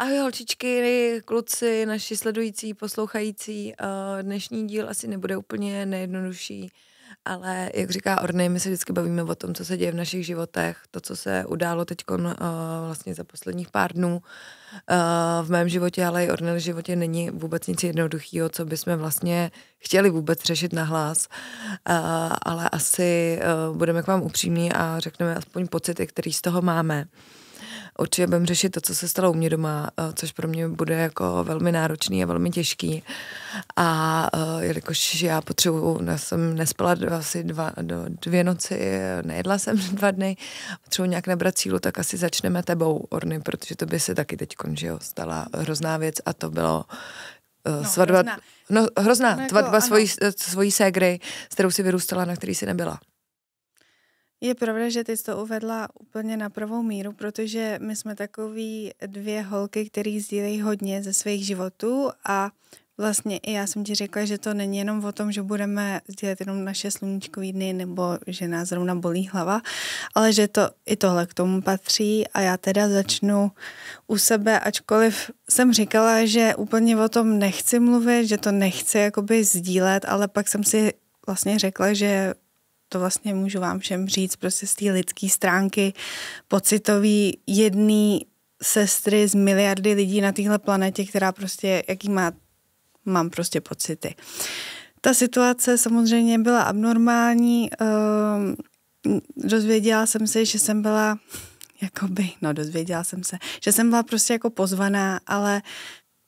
Ahoj holčičky, kluci, naši sledující, poslouchající. Eh, dnešní díl asi nebude úplně nejjednodušší, ale jak říká Orny, my se vždycky bavíme o tom, co se děje v našich životech, to, co se událo teď eh, vlastně za posledních pár dnů eh, v mém životě, ale i v životě není vůbec nic jednoduchého, co bychom vlastně chtěli vůbec řešit na hlas, ale asi budeme k vám upřímní a řekneme aspoň pocity, který z toho máme určitě budeme řešit to, co se stalo u mě doma, eh, což pro mě bude jako velmi náročný a velmi těžký. A eh, jelikož já potřebuju, já jsem nespala asi dva, dvě noci, eh, nejedla jsem dva dny, potřebuji nějak nabrat sílu, tak asi začneme tebou, Orny, protože to by se taky teď že stala hrozná věc a to bylo no, svadba, hrozná. no hrozná, no, jako, svatba svojí, svojí ségry, s kterou si vyrůstala, na který si nebyla. Je pravda, že ty jsi to uvedla úplně na prvou míru, protože my jsme takový dvě holky, které sdílejí hodně ze svých životů a vlastně i já jsem ti řekla, že to není jenom o tom, že budeme sdílet jenom naše sluníčkový dny nebo že nás zrovna bolí hlava, ale že to i tohle k tomu patří a já teda začnu u sebe, ačkoliv jsem říkala, že úplně o tom nechci mluvit, že to nechci jakoby sdílet, ale pak jsem si vlastně řekla, že to vlastně můžu vám všem říct, prostě z té lidské stránky, pocitový jedný sestry z miliardy lidí na téhle planetě, která prostě, jaký má, mám prostě pocity. Ta situace samozřejmě byla abnormální. Ehm, dozvěděla jsem se, že jsem byla, jakoby, no dozvěděla jsem se, že jsem byla prostě jako pozvaná, ale...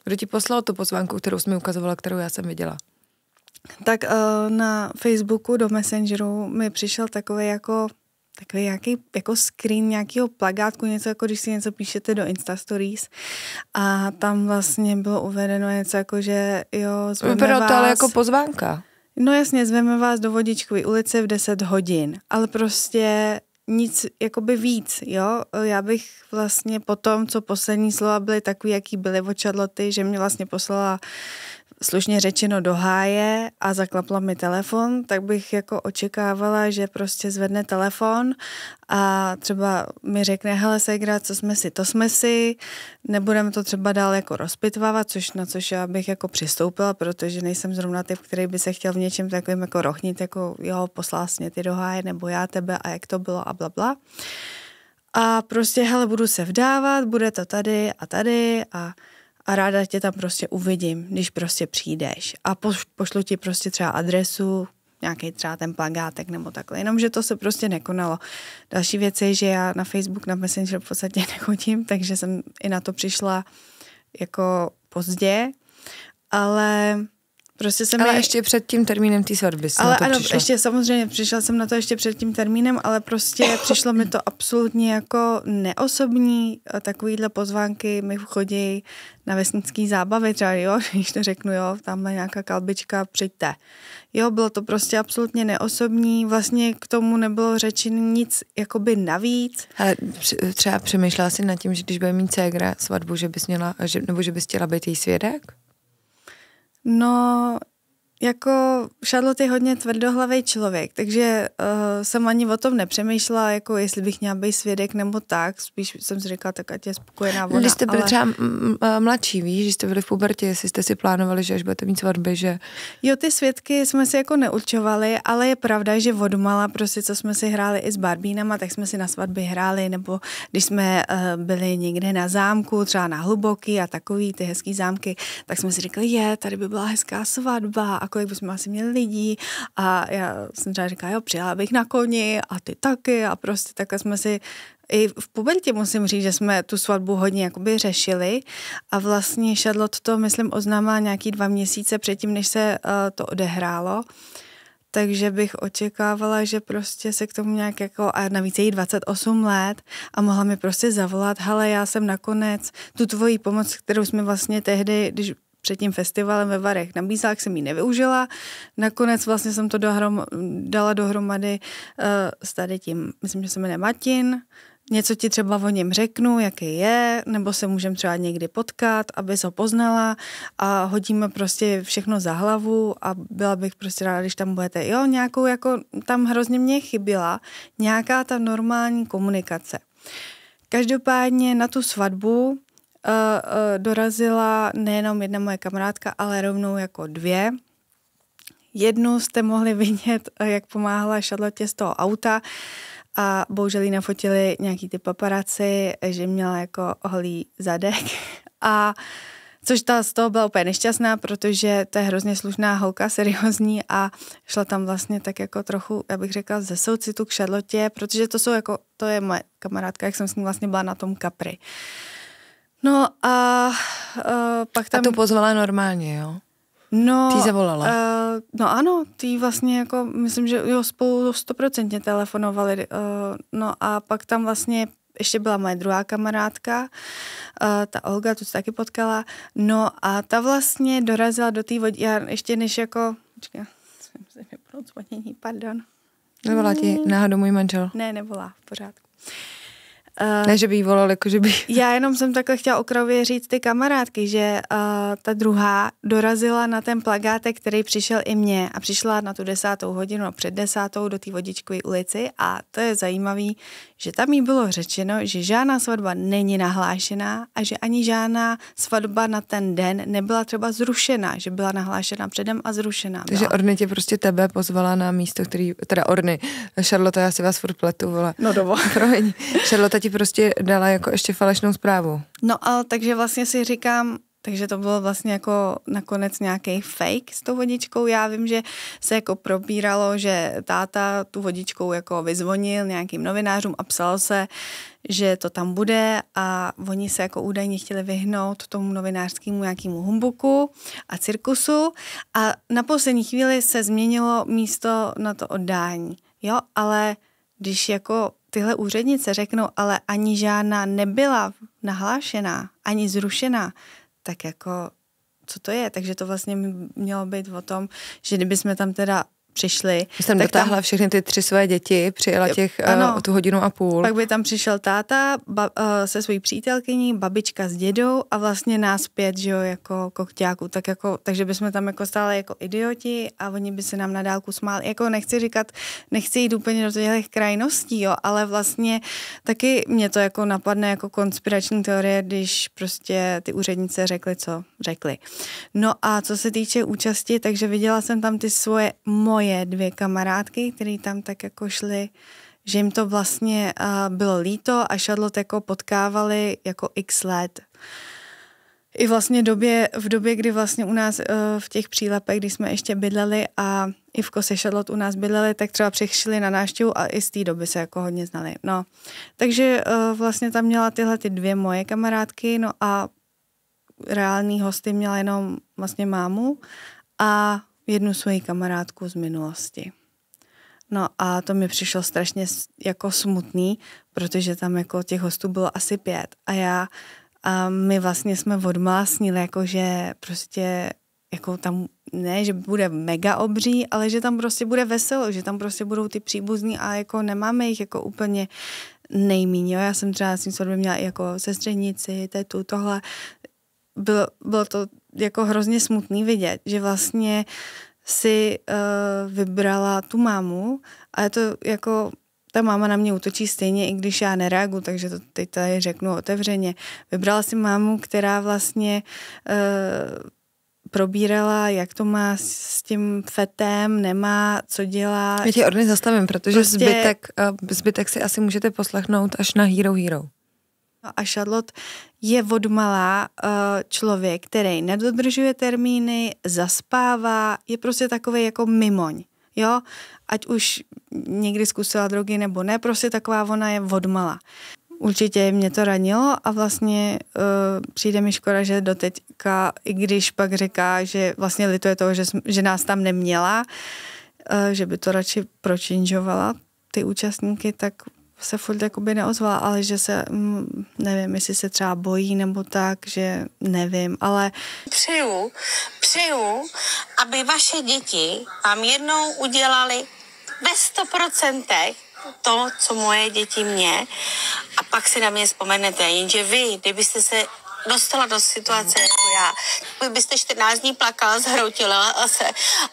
Kdo ti poslal tu pozvánku, kterou jsi mi ukazovala, kterou já jsem viděla? tak uh, na Facebooku do Messengeru mi přišel takový jako takový nějaký jako screen nějakého plagátku, něco jako když si něco píšete do Insta Stories a tam vlastně bylo uvedeno něco jako, že jo, zveme Vypadalo vás... to ale jako pozvánka. No jasně, zveme vás do Vodičkové ulice v 10 hodin, ale prostě nic jakoby víc, jo. Já bych vlastně po tom, co poslední slova byly takový, jaký byly od že mě vlastně poslala slušně řečeno do háje a zaklapla mi telefon, tak bych jako očekávala, že prostě zvedne telefon a třeba mi řekne, hele Segra, co jsme si, to jsme si, nebudeme to třeba dál jako rozpitvávat, což na což já bych jako přistoupila, protože nejsem zrovna typ, který by se chtěl v něčem takovým jako rohnit, jako jo, sně ty do háje, nebo já tebe a jak to bylo a bla bla. A prostě, hele, budu se vdávat, bude to tady a tady a a ráda tě tam prostě uvidím, když prostě přijdeš a pošlu ti prostě třeba adresu, nějaký třeba ten plagátek nebo takhle, jenomže to se prostě nekonalo. Další věc je, že já na Facebook, na Messenger v podstatě nechodím, takže jsem i na to přišla jako pozdě, ale Prostě jsem ale je... ještě před tím termínem té svatby ale ano, přišla. ještě samozřejmě přišla jsem na to ještě před tím termínem, ale prostě přišlo mi to absolutně jako neosobní. Eh, takovýhle pozvánky mi chodí na vesnický zábavy třeba, jo, když to řeknu, jo, tam je nějaká kalbička, přijďte. Jo, bylo to prostě absolutně neosobní, vlastně k tomu nebylo řečeno nic jakoby navíc. Ale třeba přemýšlela si nad tím, že když bude mít cégra svatbu, že bys měla, že, nebo že bys chtěla být její svědek? no jako Charlotte je hodně tvrdohlavý člověk, takže uh, jsem ani o tom nepřemýšlela, jako jestli bych měla být svědek nebo tak. Spíš jsem si říkala, tak ať je spokojená no, voda. Když jste byli ale... třeba mm, mm, eh, mladší, víš, když jste byli v pubertě, jestli jste si plánovali, že až budete mít svatby, že... Jo, ty svědky jsme si jako neurčovali, ale je pravda, že odmala prostě, co jsme si hráli i s barbínama, tak jsme si na svatby hráli, nebo když jsme uh, byli někde na zámku, třeba na hluboký a takový ty hezký zámky, tak jsme si řekli, je, tady by byla hezká svatba a kolik bychom asi měli lidí a já jsem třeba říkala, jo, přijela bych na koni a ty taky a prostě takhle jsme si i v pubertě musím říct, že jsme tu svatbu hodně jakoby řešili a vlastně Charlotte to, myslím, oznámila nějaký dva měsíce předtím, než se uh, to odehrálo takže bych očekávala, že prostě se k tomu nějak jako, a navíc je jí 28 let a mohla mi prostě zavolat, hele, já jsem nakonec tu tvoji pomoc, kterou jsme vlastně tehdy, když před tím festivalem ve Varech. Na Bízák jsem ji nevyužila, nakonec vlastně jsem to dohrom, dala dohromady uh, s tady tím, myslím, že se jmenuje Matin, něco ti třeba o něm řeknu, jaký je, nebo se můžeme třeba někdy potkat, abys ho poznala a hodíme prostě všechno za hlavu a byla bych prostě ráda, když tam budete. Jo, nějakou jako, tam hrozně mě chyběla nějaká ta normální komunikace. Každopádně na tu svatbu uh, dorazila nejenom jedna moje kamarádka, ale rovnou jako dvě. Jednu jste mohli vidět, eh, jak pomáhala Charlotte z toho auta a bohužel jí nafotili nějaký ty paparaci, že měla jako holý zadek a Což ta z toho byla úplně nešťastná, protože to je hrozně slušná holka, seriózní a šla tam vlastně tak jako trochu, já bych řekla, ze soucitu k Šarlotě, protože to jsou jako, to je moje kamarádka, jak jsem s ní vlastně byla na tom kapry. Uh, No a uh, pak tam... A tu pozvala normálně, jo? No, ty zavolala? Uh, no ano, ty vlastně jako, myslím, že jo, spolu stoprocentně telefonovali. Uh, no a pak tam vlastně ještě byla moje druhá kamarádka, uh, ta Olga, tu se taky potkala. No a ta vlastně dorazila do té vody, já ještě než jako, počkej, jsem se mi pardon. Nevolá ti mm. náhodou můj manžel? Ne, nevolá, v pořádku. Uh, Uh, ne, že by jí volal, jako že by... Já jenom jsem takhle chtěla okravě říct ty kamarádky, že uh, ta druhá dorazila na ten plagátek, který přišel i mě a přišla na tu desátou hodinu, a před desátou do té vodičkové ulici a to je zajímavý, že tam jí bylo řečeno, že žádná svatba není nahlášená a že ani žádná svatba na ten den nebyla třeba zrušena, že byla nahlášena předem a zrušena. Byla. Orny tě prostě tebe pozvala na místo, který, teda Orny, Charlotte, já si vás furt pletu, vole. No dovo. Šarlota Charlotte ti prostě dala jako ještě falešnou zprávu. No a takže vlastně si říkám, takže to bylo vlastně jako nakonec nějaký fake s tou vodičkou. Já vím, že se jako probíralo, že táta tu vodičkou jako vyzvonil nějakým novinářům a psal se, že to tam bude a oni se jako údajně chtěli vyhnout tomu novinářskému nějakému humbuku a cirkusu a na poslední chvíli se změnilo místo na to oddání. Jo, ale když jako tyhle úřednice řeknou, ale ani žádná nebyla nahlášená, ani zrušená, tak jako co to je? Takže to vlastně mělo být o tom, že kdyby jsme tam teda přišli. Jsem tak dotáhla tam, všechny ty tři své děti, přijela těch eh, ano, uh, tu hodinu a půl. Pak by tam přišel táta ba, uh, se svojí přítelkyní, babička s dědou a vlastně nás pět, že jo, jako kokťáků, tak jako, takže bychom tam jako stále jako idioti a oni by se nám na dálku smáli. Jako nechci říkat, nechci jít úplně do těch krajností, jo, ale vlastně taky mě to jako napadne jako konspirační teorie, když prostě ty úřednice řekly, co řekly. No a co se týče účasti, takže viděla jsem tam ty svoje moje moje dvě kamarádky, které tam tak jako šly, že jim to vlastně uh, bylo líto a Charlotte jako potkávali jako x let. I vlastně době, v době, kdy vlastně u nás uh, v těch přílepech, kdy jsme ještě bydleli a i v Kose Charlotte u nás bydleli, tak třeba přišli na návštěvu a i z té doby se jako hodně znali. No, takže uh, vlastně tam měla tyhle ty dvě moje kamarádky, no a reální hosty měla jenom vlastně mámu a jednu svoji kamarádku z minulosti. No a to mi přišlo strašně jako smutný, protože tam jako těch hostů bylo asi pět a já a my vlastně jsme odmásnili, jako že prostě jako tam ne, že bude mega obří, ale že tam prostě bude veselo, že tam prostě budou ty příbuzní a jako nemáme jich jako úplně nejmíň, Já jsem třeba s tím měla i jako sestřenici, tetu, tohle. Bylo, bylo to jako hrozně smutný vidět, že vlastně si uh, vybrala tu mámu a je to jako ta máma na mě útočí stejně, i když já nereaguju, takže to teď tady řeknu otevřeně. Vybrala si mámu, která vlastně e, probírala, jak to má s tím fetem, nemá, co dělá. Já tě zastavím, protože prostě... zbytek, eh, zbytek si asi můžete poslechnout až na Hero Hero. No a Charlotte je odmalá eh, člověk, který nedodržuje termíny, zaspává, je prostě takový jako mimoň. Jo, ať už někdy zkusila drogy nebo ne, prostě taková ona je odmala. Určitě mě to ranilo a vlastně uh, přijde mi škoda, že doteďka, i když pak říká, že vlastně lituje toho, že, že nás tam neměla, uh, že by to radši pročinžovala ty účastníky, tak se furt jakoby neozvala, ale že se, mm, nevím, jestli se třeba bojí nebo tak, že nevím, ale... Přeju, přeju, aby vaše děti vám jednou udělali ve 100% to, co moje děti mě a pak si na mě vzpomenete. Jenže vy, kdybyste se dostala do situace jako já. Vy byste 14 dní plakala, zhroutila a se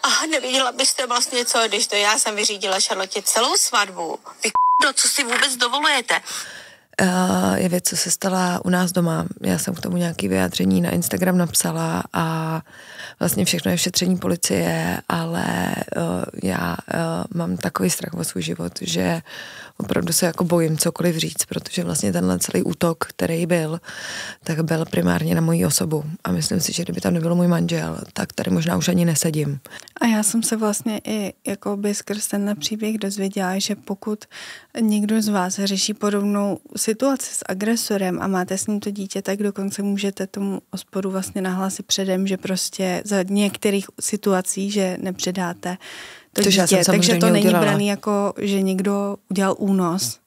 a neviděla byste vlastně co, když to já jsem vyřídila Šarlotě celou svatbu. Vy do co si vůbec dovolujete. Uh, je věc, co se stala u nás doma. Já jsem k tomu nějaký vyjádření na Instagram napsala a uh, vlastně všechno je šetření policie, ale uh, já uh, mám takový strach o svůj život, že opravdu se jako bojím cokoliv říct, protože vlastně tenhle celý útok, který byl, tak byl primárně na moji osobu a myslím si, že kdyby tam nebyl můj manžel, tak tady možná už ani nesedím. A já jsem se vlastně i jako by skrz ten příběh dozvěděla, že pokud někdo z vás řeší podobnou situaci s agresorem a máte s ním to dítě, tak dokonce můžete tomu osporu vlastně nahlásit předem, že prostě za některých situací, že nepředáte to, to dítě. Takže to není braný jako, že někdo udělal únos